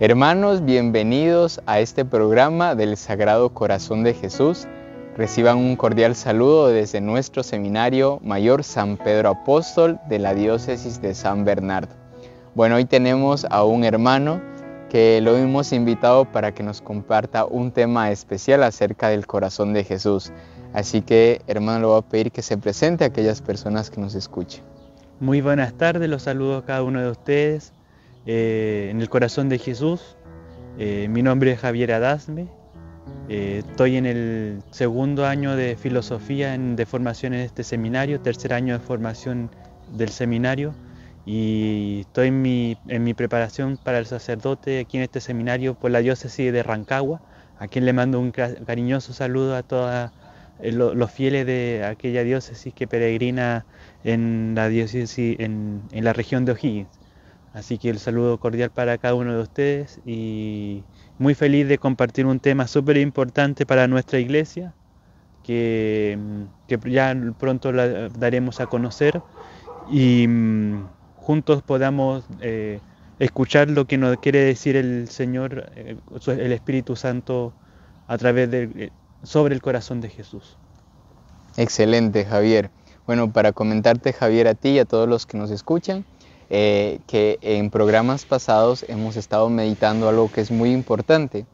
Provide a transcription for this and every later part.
Hermanos, bienvenidos a este programa del Sagrado Corazón de Jesús. Reciban un cordial saludo desde nuestro seminario mayor San Pedro Apóstol de la diócesis de San Bernardo. Bueno, hoy tenemos a un hermano que lo hemos invitado para que nos comparta un tema especial acerca del corazón de Jesús. Así que, hermano, le voy a pedir que se presente a aquellas personas que nos escuchen. Muy buenas tardes, los saludo a cada uno de ustedes. Eh, en el corazón de Jesús. Eh, mi nombre es Javier Adasme. Eh, estoy en el segundo año de filosofía en, de formación en este seminario, tercer año de formación del seminario y estoy en mi, preparación para el sacerdote aquí en este seminario por la diócesis de Rancagua, a quien le mando un cariñoso saludo a todos los fieles de aquella diócesis que peregrina en la diócesis en, en la región de O'Higgins. Así que el saludo cordial para cada uno de ustedes y muy feliz de compartir un tema súper importante para nuestra iglesia, que, ya pronto la daremos a conocer y mm, juntos podamos eh, escuchar lo que nos quiere decir el Señor, eh, el Espíritu Santo, a través eh, sobre el corazón de Jesús. Excelente, Javier. Bueno, para comentarte, Javier, a ti y a todos los que nos escuchan, eh, que en programas pasados hemos estado meditando algo que es muy importante,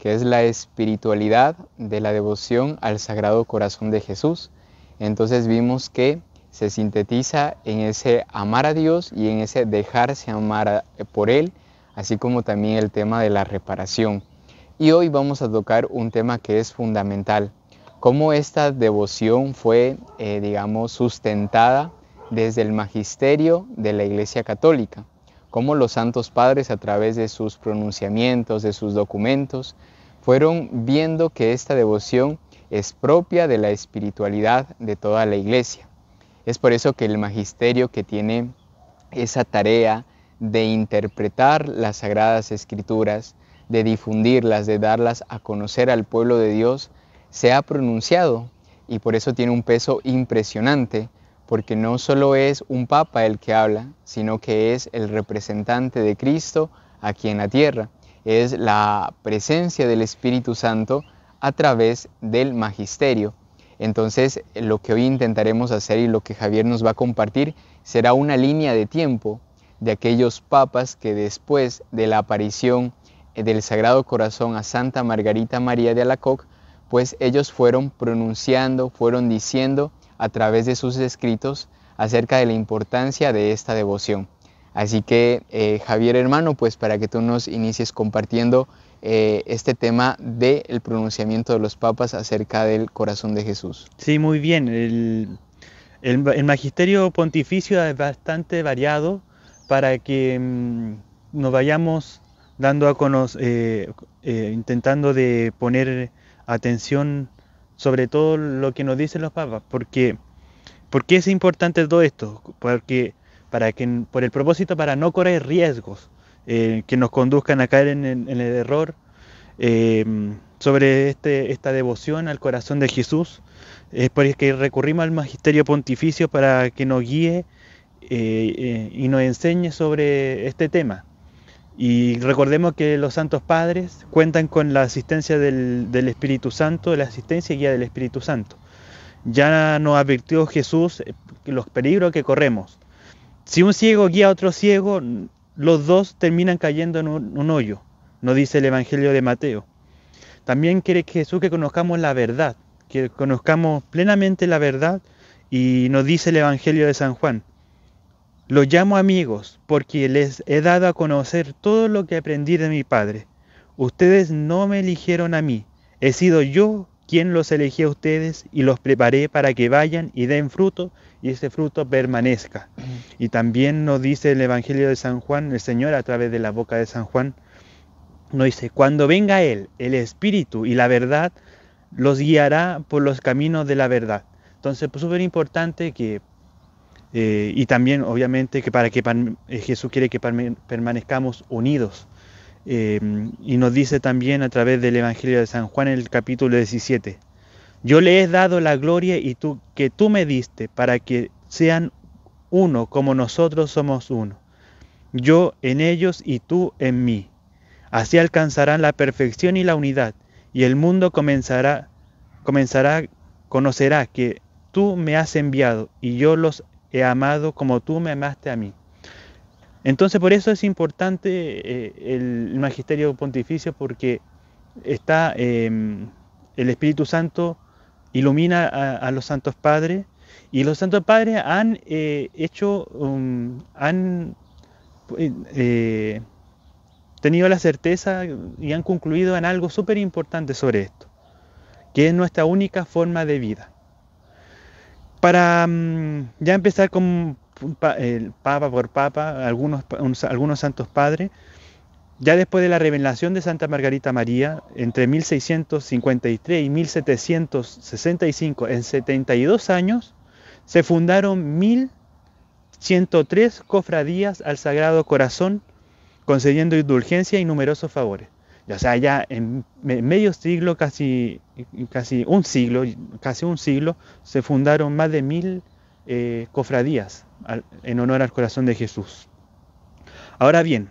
que es la espiritualidad de la devoción al Sagrado Corazón de Jesús. Entonces vimos que se sintetiza en ese amar a Dios y en ese dejarse amar por Él, así como también el tema de la reparación. Y hoy vamos a tocar un tema que es fundamental, cómo esta devoción fue, eh, digamos, sustentada desde el magisterio de la Iglesia Católica, como los santos padres a través de sus pronunciamientos, de sus documentos, fueron viendo que esta devoción es propia de la espiritualidad de toda la Iglesia. Es por eso que el magisterio que tiene esa tarea de interpretar las sagradas escrituras, de difundirlas, de darlas a conocer al pueblo de Dios, se ha pronunciado y por eso tiene un peso impresionante porque no solo es un papa el que habla, sino que es el representante de Cristo aquí en la tierra. Es la presencia del Espíritu Santo a través del magisterio. Entonces, lo que hoy intentaremos hacer y lo que Javier nos va a compartir será una línea de tiempo de aquellos papas que después de la aparición eh, del Sagrado Corazón a Santa Margarita María de Alacoc, pues ellos fueron pronunciando, fueron diciendo a través de sus escritos acerca de la importancia de esta devoción. Así que eh, Javier hermano, pues para que tú nos inicies compartiendo eh, este tema del pronunciamiento de los papas acerca del corazón de Jesús. Sí, muy bien. El, magisterio pontificio es bastante variado para que mm, nos vayamos dando a conocer, eh, intentando de poner atención sobre todo lo que nos dicen los papas. Porque, ¿Por qué es importante todo esto? Porque para que, por el propósito para no correr riesgos eh, que nos conduzcan a caer en, el error eh, sobre este, esta devoción al corazón de Jesús. Es por que recurrimos al magisterio pontificio para que nos guíe eh, y nos enseñe sobre este tema. Y recordemos que los santos padres cuentan con la asistencia del, Espíritu Santo, la asistencia y guía del Espíritu Santo. Ya nos advirtió Jesús eh, los peligros que corremos. Si un ciego guía a otro ciego, los dos terminan cayendo en un hoyo, nos dice el Evangelio de Mateo. También quiere Jesús que conozcamos la verdad, que conozcamos plenamente la verdad y nos dice el Evangelio de San Juan. Los llamo amigos porque les he dado a conocer todo lo que aprendí de mi Padre. Ustedes no me eligieron a mí, he sido yo quien los elegí a ustedes y los preparé para que vayan y den fruto y ese fruto permanezca. Y también nos dice el Evangelio de San Juan, el Señor a través de la boca de San Juan, nos dice, cuando venga Él, el Espíritu y la verdad, los guiará por los caminos de la verdad. Entonces, pues, súper importante que eh, y también, obviamente, que para que eh, Jesús quiere que permanezcamos unidos. Eh, y nos dice también a través del Evangelio de San Juan, en el capítulo 17: Yo le he dado la gloria y tú, que tú me diste para que sean uno como nosotros somos uno. Yo en ellos y tú en mí. Así alcanzarán la perfección y la unidad, y el mundo comenzará, comenzará, conocerá que tú me has enviado y yo los he amado como tú me amaste a mí. Entonces por eso es importante eh, el magisterio pontificio porque está em, el Espíritu Santo ilumina a, los santos padres y los santos padres han eh, hecho, um, han eh, tenido la certeza y han concluido en algo súper importante sobre esto, que es nuestra única forma de vida para mm, ya empezar con el Papa por Papa, algunos, algunos santos padres, ya después de la revelación de Santa Margarita María, entre 1653 y 1765, en 72 años, se fundaron 1103 cofradías al Sagrado Corazón, concediendo indulgencia y numerosos favores. O sea, ya en medio siglo, casi, casi un siglo, casi un siglo, se fundaron más de mil eh, cofradías en honor al corazón de Jesús. Ahora bien,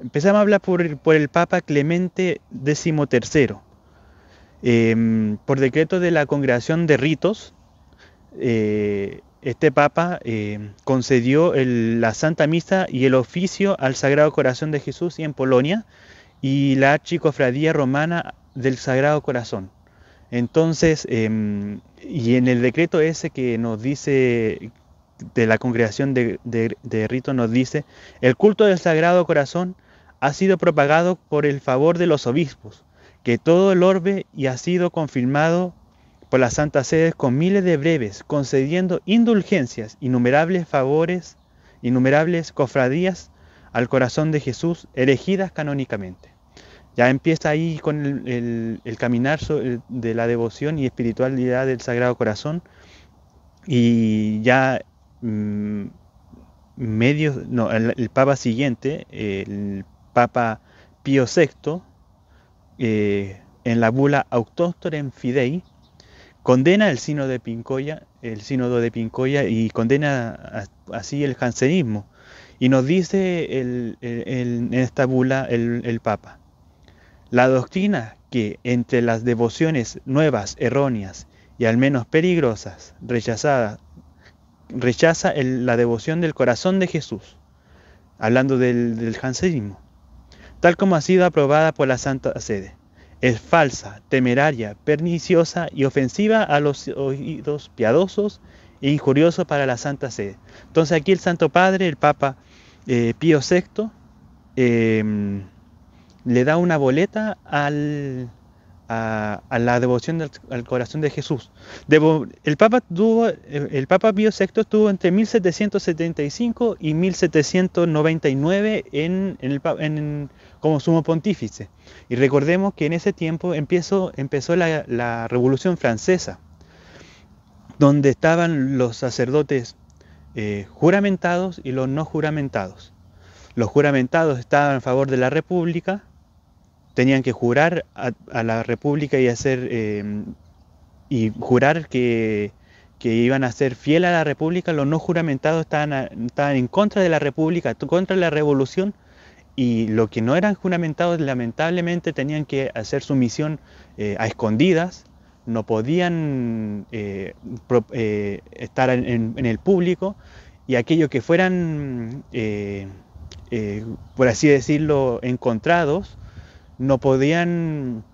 empezamos a hablar por, el Papa Clemente XIII. Em, por decreto de la Congregación de Ritos, eh, este Papa eh, concedió la Santa Misa y el oficio al Sagrado Corazón de Jesús y en Polonia y la Archicofradía Romana del Sagrado Corazón. Entonces, em, y en el decreto ese que nos dice, de la congregación de, de rito nos dice, el culto del Sagrado Corazón ha sido propagado por el favor de los obispos, que todo el orbe y ha sido confirmado por las Santas Sedes con miles de breves, concediendo indulgencias, innumerables favores, innumerables cofradías al corazón de Jesús, elegidas canónicamente ya empieza ahí con el, caminar de la devoción y espiritualidad del Sagrado Corazón y ya mm, el, Papa siguiente, el Papa Pío VI, eh, en la bula en Fidei, condena el sínodo de Pincoya, el sínodo de Pincoya y condena así el jansenismo. Y nos dice en esta bula el Papa, la doctrina que entre las devociones nuevas, erróneas y al menos peligrosas, rechaza la devoción del corazón de Jesús, hablando del, del tal como ha sido aprobada por la Santa Sede. Es falsa, temeraria, perniciosa y ofensiva a los oídos piadosos e injuriosos para la Santa Sede. Entonces aquí el Santo Padre, el Papa eh, Pío VI, le da una boleta a, la devoción al corazón de Jesús. el, Papa tuvo, el Papa Pío VI estuvo entre 1775 y 1799 en, como sumo pontífice. Y recordemos que en ese tiempo empezó, empezó la, Revolución Francesa, donde estaban los sacerdotes eh, juramentados y los no juramentados. Los juramentados estaban a favor de la República tenían que jurar a, la República y hacer eh, y jurar que, iban a ser fiel a la República. Los no juramentados estaban, en contra de la República, contra la revolución. Y los que no eran juramentados lamentablemente tenían que hacer su misión eh, a escondidas, no podían eh, estar en, el público y aquellos que fueran, por así decirlo, encontrados, no podían,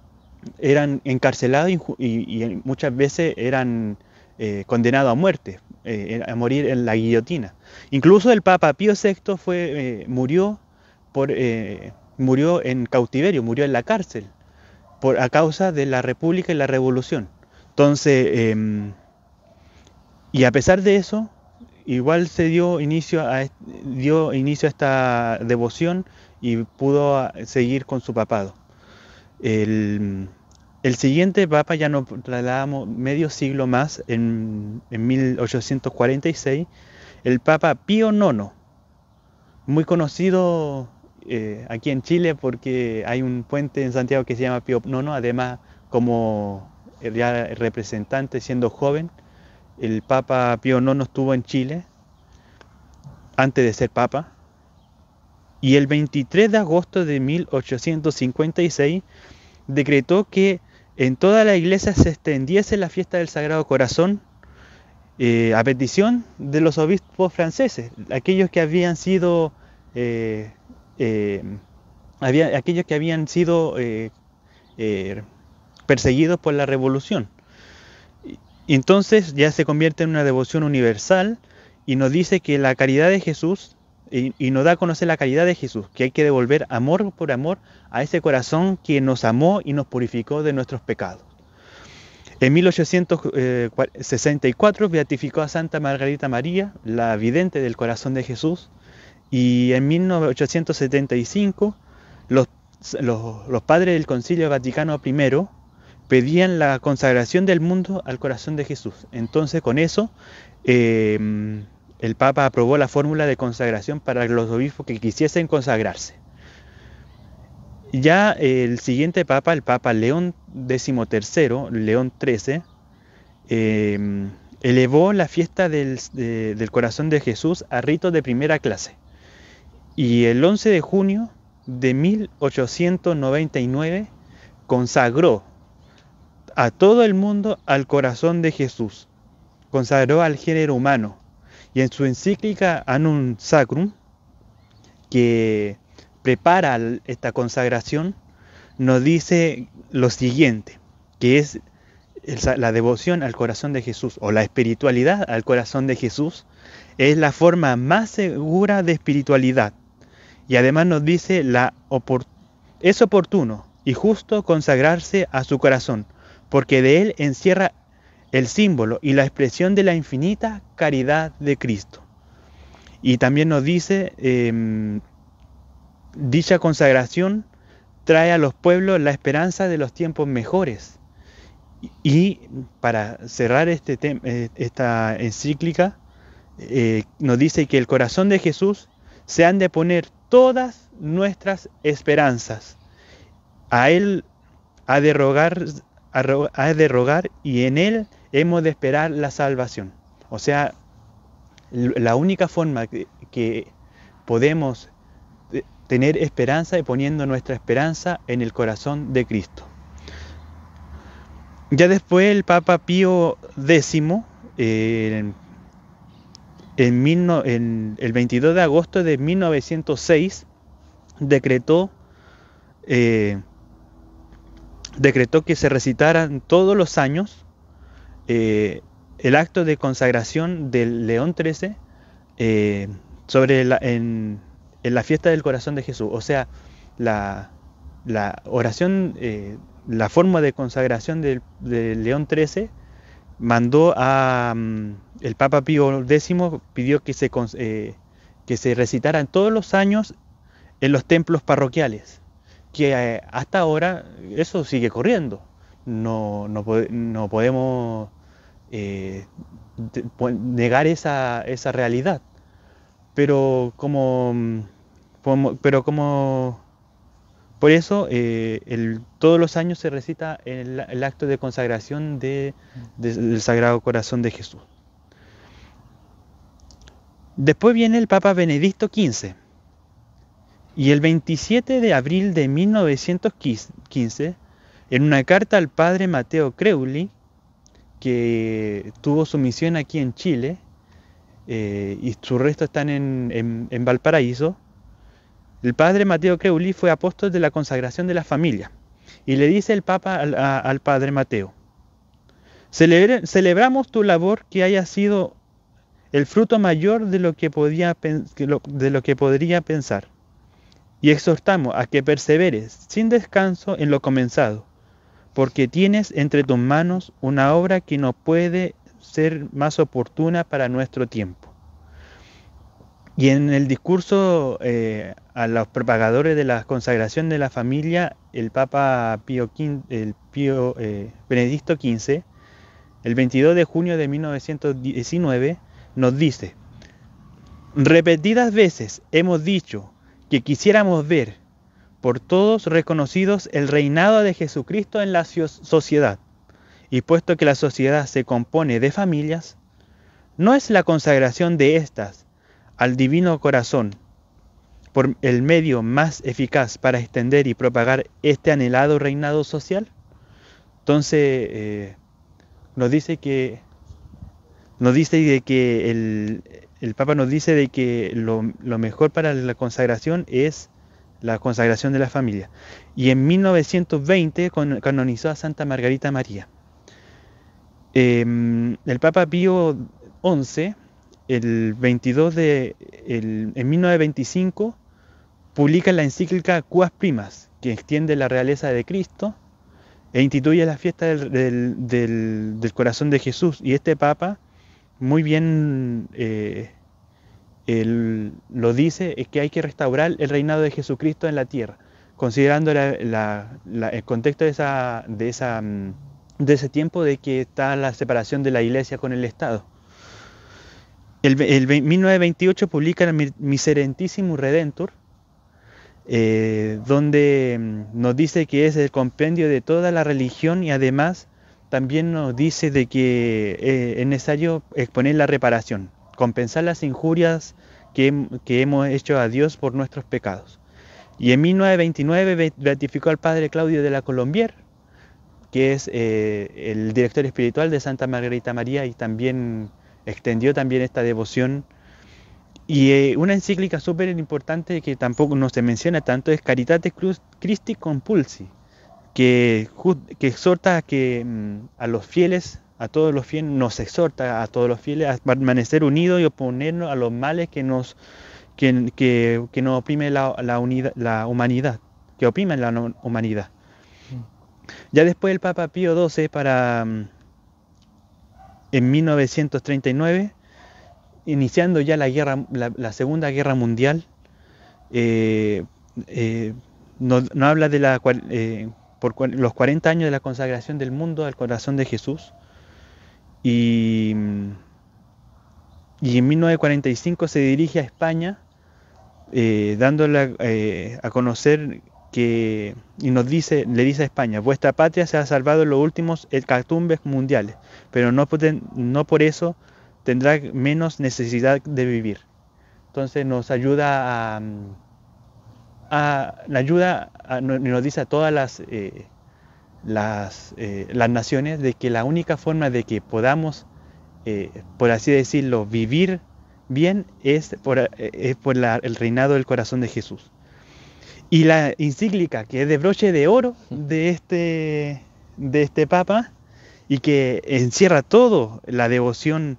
eran encarcelados y, muchas veces eran eh, condenados a muerte, eh, a morir en la guillotina. Incluso el Papa Pío VI fue, eh, murió, por, murió en cautiverio, murió en la cárcel, por, a causa de la República y la Revolución. Entonces, em, y a pesar de eso, igual se dio inicio dio inicio a esta devoción y pudo seguir con su papado. El, siguiente papa ya nos trasladamos medio siglo más, en, 1846, el papa Pío IX, muy conocido eh, aquí en Chile porque hay un puente en Santiago que se llama Pío IX, además como eh, representante siendo joven, el papa Pío IX estuvo en Chile antes de ser papa y el 23 de agosto de 1856 decretó que en toda la iglesia se extendiese la fiesta del Sagrado Corazón eh, a petición de los obispos franceses, aquellos que habían sido, eh, eh, aquellos que habían sido perseguidos por la revolución. Entonces ya se convierte en una devoción universal y nos dice que la caridad de Jesús y, nos da a conocer la calidad de Jesús, que hay que devolver amor por amor a ese corazón que nos amó y nos purificó de nuestros pecados. En 1864 eh, beatificó a Santa Margarita María, la vidente del corazón de Jesús, y en 1875 los, los, padres del Concilio Vaticano I pedían la consagración del mundo al corazón de Jesús. Entonces con eso eh, el Papa aprobó la fórmula de consagración para los obispos que quisiesen consagrarse. Ya el siguiente Papa, el Papa León XIII, León XIII, em, elevó la fiesta del, del, corazón de Jesús a rito de primera clase. Y el 11 de junio de 1899 consagró a todo el mundo al corazón de Jesús, consagró al género humano, y en su encíclica Anun Sacrum, que prepara esta consagración, nos dice lo siguiente, que es la devoción al corazón de Jesús o la espiritualidad al corazón de Jesús es la forma más segura de espiritualidad. Y además nos dice la es oportuno y justo consagrarse a su corazón, porque de él encierra el símbolo y la expresión de la infinita caridad de Cristo. Y también nos dice, em, dicha consagración trae a los pueblos la esperanza de los tiempos mejores. Y para cerrar este eh, esta encíclica, eh, nos dice que el corazón de Jesús se han de poner todas nuestras esperanzas. A Él ha de rogar, ha de rogar y en Él hemos de esperar la salvación. O sea, la única forma que, podemos eh, tener esperanza es poniendo nuestra esperanza en el corazón de Cristo. Ya después el Papa Pío X, eh, en, el 22 de agosto de 1906, decretó, eh, decretó que se recitaran todos los años eh, el acto de consagración del León XIII eh, sobre la, en, la fiesta del corazón de Jesús. O sea, la, oración, eh, la forma de consagración del, León XIII mandó a mm, el Papa Pío X pidió que se, que se recitaran todos los años en los templos parroquiales, que hasta ahora eso sigue corriendo. No, no, no podemos eh, negar esa, realidad. Pero como, pero como por eso eh, todos los años se recita el, acto de consagración del Sagrado Corazón de Jesús. Después viene el Papa Benedicto XV y el 27 de abril de 1915, en una carta al Padre Mateo Creuli, que tuvo su misión aquí en Chile eh, y su resto están en, Valparaíso, el padre Mateo Creuli fue apóstol de la consagración de la familia y le dice el Papa al, padre Mateo, celebramos tu labor que haya sido el fruto mayor de lo, que podía, de lo que podría pensar y exhortamos a que perseveres sin descanso en lo comenzado porque tienes entre tus manos una obra que no puede ser más oportuna para nuestro tiempo. Y en el discurso eh, a los propagadores de la consagración de la familia, el Papa Pío, el Pío eh, Benedicto XV, el 22 de junio de 1919, nos dice, repetidas veces hemos dicho que quisiéramos ver por todos reconocidos el reinado de Jesucristo en la sociedad. Y puesto que la sociedad se compone de familias, no es la consagración de estas al divino corazón por el medio más eficaz para extender y propagar este anhelado reinado social? Entonces eh, nos dice que nos dice de que el, Papa nos dice de que lo mejor para la consagración es la consagración de la familia. Y en 1920 canonizó a Santa Margarita María. Em, el Papa Pío XI, el 22 de, el, en 1925, publica la encíclica Cuas Primas, que extiende la realeza de Cristo e instituye la fiesta del, del, corazón de Jesús. Y este Papa, muy bien... Eh, él lo dice, es que hay que restaurar el reinado de Jesucristo en la tierra, considerando el contexto de, mm, de, ese tiempo de que está la separación de la iglesia con el Estado. El, 1928 publica el Miserentísimo Redentor, eh, donde mm, nos dice que es el compendio de toda la religión y además también nos dice de que eh, es necesario exponer la reparación compensar las injurias que, hemos hecho a Dios por nuestros pecados. Y en 1929 beatificó al padre Claudio de la Colombier, que es eh, el director espiritual de Santa Margarita María y también extendió también esta devoción. Y eh, una encíclica súper importante que tampoco nos se menciona tanto es Caritate Christi Compulsi, que, que exhorta que, mm, a los fieles a todos los fieles, nos exhorta a todos los fieles a permanecer unidos y oponernos a los males que nos, que, que, oprime la, la humanidad, que oprimen la humanidad. Mm. Ya después el Papa Pío XII, para, mm, en 1939, iniciando ya la, guerra, la, Segunda Guerra Mundial, eh, eh, nos, no habla de la, eh, por los 40 años de la consagración del mundo al corazón de Jesús, y, en 1945 se dirige a España eh, dándole eh, a conocer que, y nos dice, le dice a España, vuestra patria se ha salvado en los últimos catumbes mundiales, pero no, no por eso tendrá menos necesidad de vivir. Entonces nos ayuda a, ayuda nos dice a todas las eh, las, eh, las naciones de que la única forma de que podamos, eh, por así decirlo, vivir bien es por, eh, es por el reinado del corazón de Jesús. Y la encíclica, que es de broche de oro de este, de este Papa, y que encierra todo, la devoción,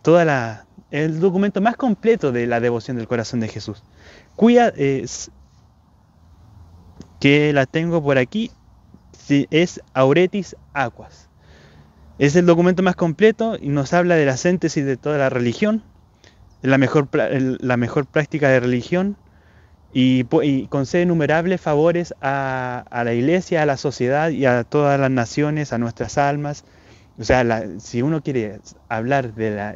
toda la, el documento más completo de la devoción del corazón de Jesús, cuya es, que la tengo por aquí, es Auretis Aquas. Es el documento más completo y nos habla de la síntesis de toda la religión, la mejor, la mejor práctica de religión y, concede innumerables favores a, la iglesia, a la sociedad y a todas las naciones, a nuestras almas. O sea, si uno quiere hablar de, la,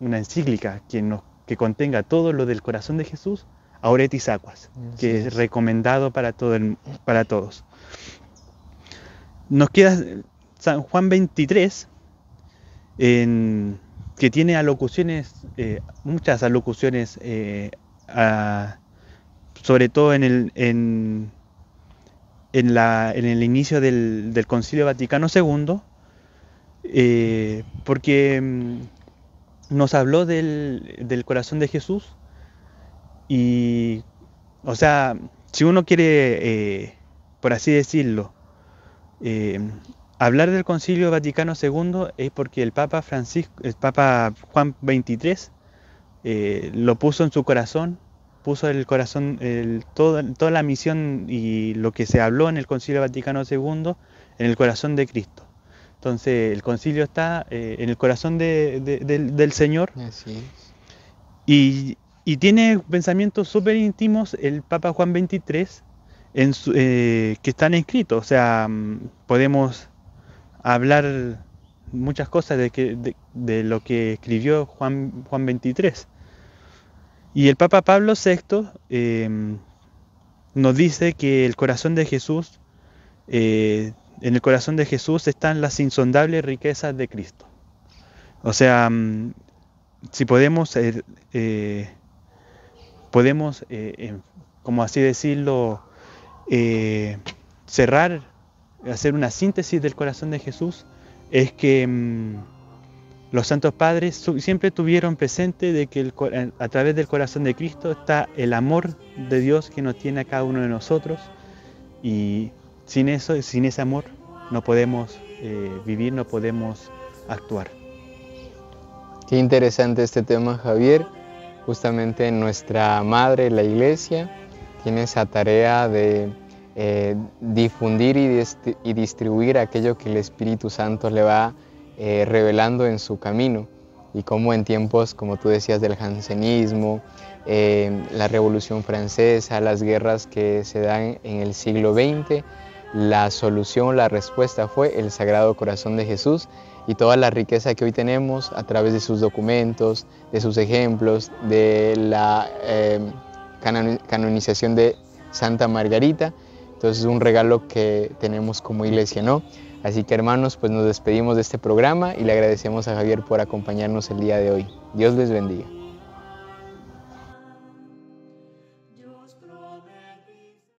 una encíclica que, que contenga todo lo del corazón de Jesús, Auretis Aquas, que es recomendado para, todo para todos. Nos queda San Juan 23, que tiene alocuciones, eh, muchas alocuciones, eh, sobre todo en el, en, el inicio del, Concilio Vaticano II, eh, porque mm, nos habló del, del, corazón de Jesús y, o sea, si uno quiere, por así decirlo, eh, hablar del Concilio Vaticano II es porque el Papa Francisco, el Papa Juan XXIII eh, lo puso en su corazón, puso el corazón, toda la misión y lo que se habló en el Concilio Vaticano II en el corazón de Cristo. Entonces el concilio está eh, en el corazón del, Señor. Y, y tiene pensamientos súper íntimos el Papa Juan XXIII en eh, que están escritos. O sea, mm, podemos hablar muchas cosas de, que, de, lo que escribió Juan, Juan 23. Y el Papa Pablo VI em, nos dice que el corazón de Jesús, eh, en el corazón de Jesús están las insondables riquezas de Cristo. O sea, mm, si podemos, eh, podemos em, como así decirlo, eh, cerrar, hacer una síntesis del corazón de Jesús, es que mm, los santos padres siempre tuvieron presente de que eh, a través del corazón de Cristo está el amor de Dios que nos tiene a cada uno de nosotros y sin eso, sin ese amor, no podemos eh, vivir, no podemos actuar. Qué interesante este tema, Javier. Justamente nuestra madre, la iglesia, tiene esa tarea de eh, difundir y, distribuir aquello que el Espíritu Santo le va eh, revelando en su camino. Y como en tiempos, como tú decías, del jansenismo, eh, la Revolución Francesa, las guerras que se dan en el siglo XX, la solución, la respuesta fue el Sagrado Corazón de Jesús y toda la riqueza que hoy tenemos a través de sus documentos, de sus ejemplos, de la canonización de Santa Margarita. Entonces es un regalo que tenemos como iglesia, ¿no? Así que hermanos, pues nos despedimos de este programa y le agradecemos a Javier por acompañarnos el día de hoy. Dios les bendiga.